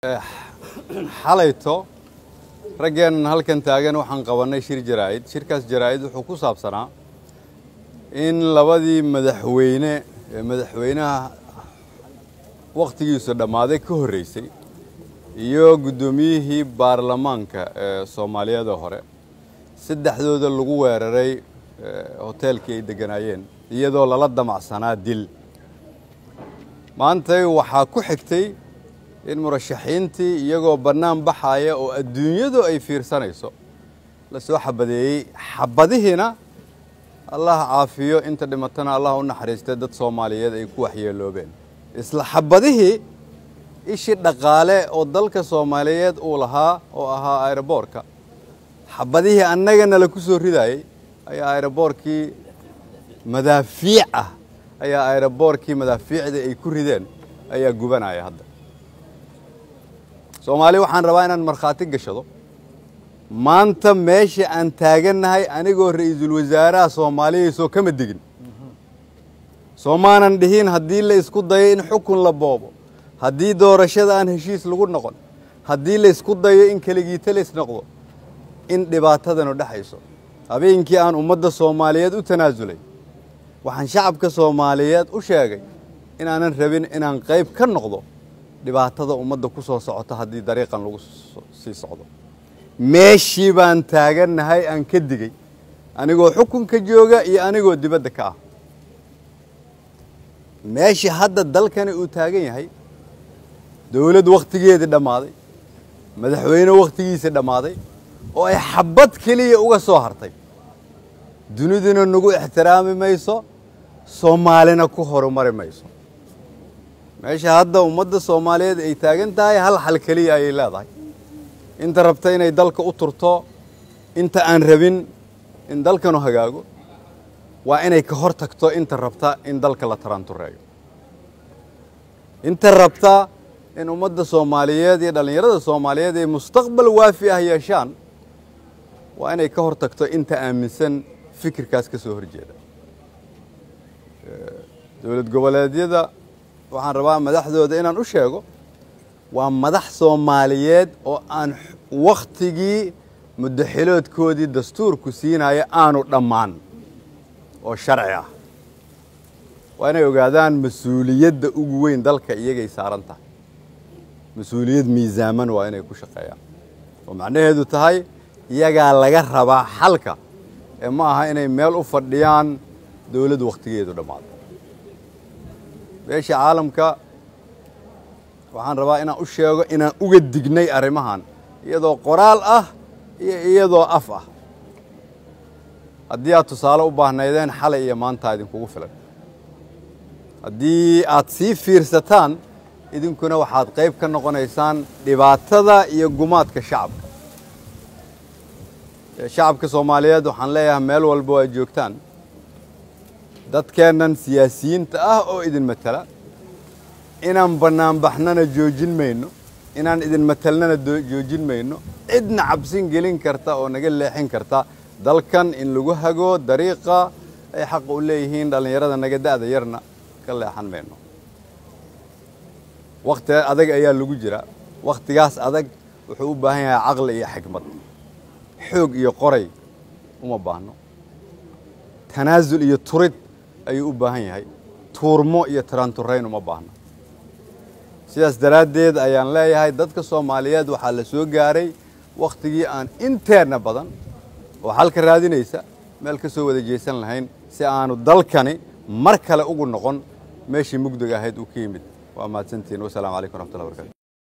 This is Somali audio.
Eh, xalayto raggeenan halkan taagan waxaan qabanay shir jaraa'id shirkaas jaraa'id wuxuu ku saabsanaa in labadii madaxweyne ee madaxweynaha wakhtigiisu dhammaaday ka horreysay iyo guddoomiyihii baarlamaanka ee eh, soomaaliyada hore saddexdooda lagu weeraray eh, hoteelkii ay degganaayeen iyadoo lala damacsanaa dil maantay waxaa ku xigtay in murashaxiintii iyagoo bannaan baxaya oo adduunyadu ay fiirsanayso la soo xabadeeyey xabadihiina allaha caafiyo inta dhimatana allah u naxariistay dad soomaaliyeed ay ku waxyeeloobeen isla xabadihii ishii dhaqaale oo dalka soomaaliyeed uu lahaa oo ahaa aeroboorka xabadihii annagana laku soo ridaayey ayaa aeroboorkii madaafiic ah ayaa aeroboorkii madaafiicda ay ku rideen ayaa gubanaya hadda soomaaliya waxaan rabaa inaan markhaati gashado maanta meesha aan taagannahay anigoo ra'iisul wasaaraha soomaaliyaysoo kama degin soo maanan dhihin haddii la isku dayo in xukun la boobo haddii doorashada aan heshiis lagu noqon haddii la isku dayo in keligiita lays noqdo in dhibaatadanu dhexayso habeenkii aan ummadda soomaaliyeed u tanaasulay waxaan shacabka soomaaliyeed u sheegay inaanan rabin inaan qayb ka noqdo dhibaatada ummadda ku soo socoto haddii dariiqan lagu sii socdo meeshii baan taagannahay aan ka digay anigoo xukunka jooga iyo anigoo dibadda ka ah meeshii hadda dalkani uu taagan yahay dowlad wakhtigeedii dhammaaday madaxweyne wakhtigiisii dhammaaday oo ay xabbad keliya uga soo hartay duniduna nagu ixtiraami mayso soomaalina ku horumari mayso meesha hadda ummadda soomaaliyeed ay taagan tahay hal xal keliya ayay leedahay inta rabta inay dalka u turto inta aan rabin in dalkanu hagaago waa inay ka hor tagto inta rabta in dalka la taraantureeyo inta rabta in ummadda soomaaliyeed iyo dhallinyarada soomaaliyeed ay mustaqbal waafi ah yeeshaan waa inay ka hor tagto inta aaminsan fikirkaas ka soo horjeeda dowlad goboleedyada waxaan rabaa madaxdooda inaan u sheego waa madax soomaaliyeed oo aan wakhtigii muddaxiloodkoodii dastuurku siinayo aanu dhammaan oo sharci ah waa inay ogaadaan mas-uuliyadda ugu weyn dalka iyagay saaran tahay mas-uuliyad miisaaman waa inay ku shaqeeyaan oo macnaheedu tahay iyagaa laga rabaa xalka ee ma aha inay meel u fadhiyaan dowladdu wakhtigeedu dhammaado beesha caalamka waxaan rabaa inaan u sheego inaan uga dignay arrimahan iyadoo qoraal ah iyo iyadoo af ah haddii aad tusaale u baahnaydeen xalay iyo maantaa idinkugu filan haddii aad sii fiirsataan idinkuna waxaad qayb ka noqonaysaan dhibaatada iyo gumaadka shacabka shacabka soomaaliyeed waxaan leeyahay meel walba waa joogtaan dadkeennan siyaasiyiinta ah oo idin matala inaan bannaanbaxnana joojin mayno inaan idin matalnana joojin mayno cidna cabsin gelin karta oo naga leexin karta dalkan in lagu hago dariiqa ay xaqa u leeyihiin dhallinyarada naga da'da yarna ka leexan mayno wakhti adag ayaa lagu jira wakhtigaas adag wuxuu u baahan yahay caqli iyo xikmad xoog iyo qoray uma baahno tanaasul iyo turid ayuu u baahan yahay tuurmo iyo taraanturayn uma baahna sidaas daraaddeed ayaan leeyahay dadka soomaaliyeed waxaa la soo gaaray wakhtigii aan inteerna badan oo xalka raadinaysa meel ka soo wada jeesan lahayn si aanu dalkani mar kale ugu noqon meeshii mugdiga ahayd uu ka yimid waa mahadsantiin wasalaamu calaykum raxmatullahi barkatu